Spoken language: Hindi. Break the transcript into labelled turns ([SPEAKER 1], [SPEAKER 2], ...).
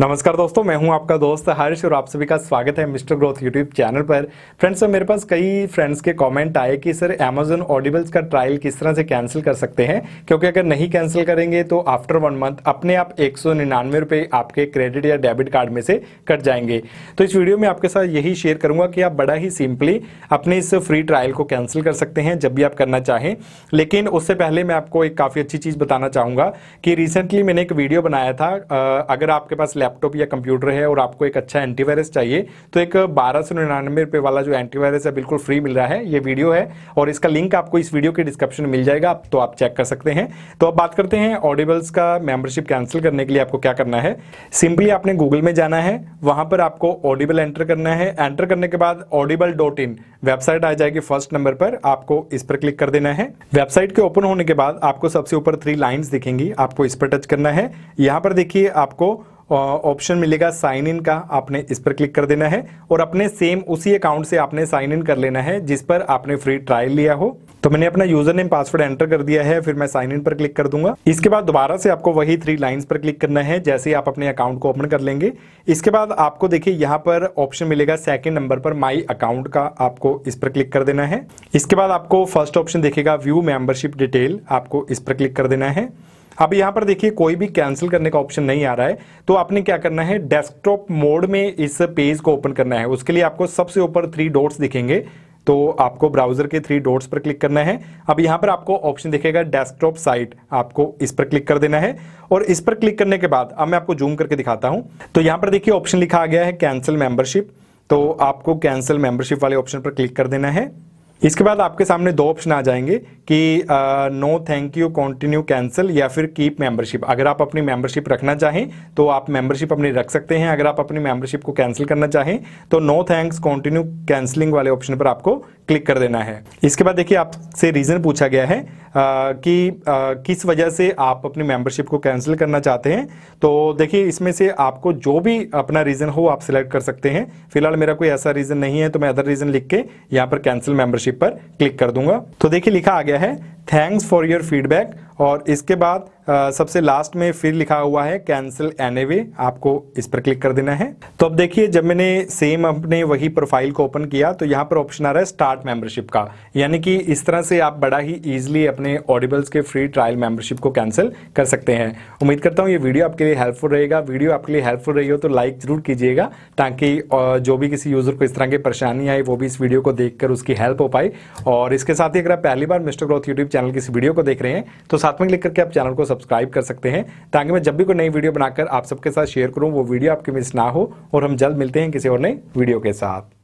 [SPEAKER 1] नमस्कार दोस्तों मैं हूं आपका दोस्त हर्ष और आप सभी का स्वागत है मिस्टर ग्रोथ यूट्यूब चैनल पर फ्रेंड्स सर मेरे पास कई फ्रेंड्स के कमेंट आए कि सर अमेजोन ऑडिबल्स का ट्रायल किस तरह से कैंसिल कर सकते हैं क्योंकि अगर नहीं कैंसिल करेंगे तो आफ्टर वन मंथ अपने आप एक सौ आपके क्रेडिट या डेबिट कार्ड में से कट जाएंगे तो इस वीडियो में आपके साथ यही शेयर करूंगा कि आप बड़ा ही सिंपली अपने इस फ्री ट्रायल को कैंसिल कर सकते हैं जब भी आप करना चाहें लेकिन उससे पहले मैं आपको एक काफ़ी अच्छी चीज़ बताना चाहूँगा कि रिसेंटली मैंने एक वीडियो बनाया था अगर आपके पास लैपटॉप या कंप्यूटर है और आपको एक अच्छा एंटीवायरस चाहिए तो एक बारह सौ निन्यानवे रुपये वाला जो एंटीवायरस है बिल्कुल फ्री मिल रहा है ये वीडियो है और इसका लिंक आपको इस वीडियो के डिस्क्रिप्शन में मिल जाएगा तो आप चेक कर सकते हैं तो अब बात करते हैं ऑडिबल्स का मेंबरशिप कैंसिल करने के लिए आपको क्या करना है सिंपली आपने गूगल में जाना है वहां पर आपको ऑडिबल एंटर करना है एंटर करने के बाद ऑडिबल डॉट इन वेबसाइट आ जाएगी फर्स्ट नंबर पर आपको इस पर क्लिक कर देना है वेबसाइट के ओपन होने के बाद आपको सबसे ऊपर थ्री लाइन्स दिखेंगी आपको इस पर टच करना है यहाँ पर देखिए आपको ऑप्शन मिलेगा साइन इन का आपने इस पर क्लिक कर देना है और अपने सेम उसी अकाउंट से आपने साइन इन कर लेना है जिस पर आपने फ्री ट्रायल लिया हो तो मैंने अपना यूजर नेम पासवर्ड एंटर कर दिया है फिर मैं साइन इन पर क्लिक कर दूंगा इसके बाद दोबारा से आपको वही थ्री लाइंस पर क्लिक करना है जैसे ही आप अपने अकाउंट को ओपन कर लेंगे इसके बाद आपको देखिए यहाँ पर ऑप्शन मिलेगा सेकंड नंबर पर माय अकाउंट का आपको इस पर क्लिक कर देना है इसके बाद आपको फर्स्ट ऑप्शन देखेगा व्यू मेंबरशिप डिटेल आपको इस पर क्लिक कर देना है अब यहां पर देखिए कोई भी कैंसिल करने का ऑप्शन नहीं आ रहा है तो आपने क्या करना है डेस्कटॉप मोड में इस पेज को ओपन करना है उसके लिए आपको सबसे ऊपर थ्री डॉट्स दिखेंगे तो आपको ब्राउजर के थ्री डॉट्स पर क्लिक करना है अब यहां पर आपको ऑप्शन दिखेगा डेस्कटॉप साइट आपको इस पर क्लिक कर देना है और इस पर क्लिक करने के बाद अब मैं आपको जूम करके दिखाता हूं तो यहां पर देखिए ऑप्शन लिखा आ गया है कैंसिल मेंबरशिप तो आपको कैंसिल मेंबरशिप वाले ऑप्शन पर क्लिक कर देना है इसके बाद आपके सामने दो ऑप्शन आ जाएंगे कि no thank you continue cancel या फिर कीप मेंबरशिप अगर आप अपनी मेंबरशिप रखना चाहें तो आप मेंबरशिप अपनी रख सकते हैं अगर आप अपनी मेंबरशिप को कैंसिल करना चाहें तो नो थैंक्स कंटिन्यू कैंसिलिंग वाले ऑप्शन पर आपको क्लिक कर देना है इसके बाद देखिए आपसे रीज़न पूछा गया है कि किस वजह से आप अपनी मेंबरशिप को कैंसिल करना चाहते हैं तो देखिए इसमें से आपको जो भी अपना रीज़न हो आप सिलेक्ट कर सकते हैं फिलहाल मेरा कोई ऐसा रीज़न नहीं है तो मैं अदर रीज़न लिख के यहाँ पर कैंसिल मेंबरशिप पर क्लिक कर दूंगा तो देखिए लिखा आ गया है थैंक्स फॉर योर फीडबैक और इसके बाद सबसे लास्ट में फिर लिखा हुआ है कैंसिल एन आपको इस पर क्लिक कर देना है तो अब देखिए जब मैंने सेम अपने वही प्रोफाइल को ओपन किया तो यहाँ पर ऑप्शन आ रहा है स्टार्ट मेंबरशिप का यानी कि इस तरह से आप बड़ा ही इजीली अपने ऑडिबल्स के फ्री ट्रायल मेंबरशिप को कैंसिल कर सकते हैं उम्मीद करता हूँ ये वीडियो आपके लिए हेल्पफुल रहेगा वीडियो आपके लिए हेल्पफुल रही हो तो लाइक ज़रूर कीजिएगा ताकि जो भी किसी यूज़र को इस तरह की परेशानी आई वो भी इस वीडियो को देख उसकी हेल्प हो पाए और इसके साथ ही अगर आप पहली बार मिस्टर ग्रोथ यूट्यूब चैनल किसी वीडियो को देख रहे हैं तो साथ में क्लिक करके आप चैनल को सब्सक्राइब कर सकते हैं ताकि मैं जब भी कोई नई वीडियो बनाकर आप सबके साथ शेयर करूँ वो वीडियो आपकी मिस ना हो और हम जल्द मिलते हैं किसी और नई वीडियो के साथ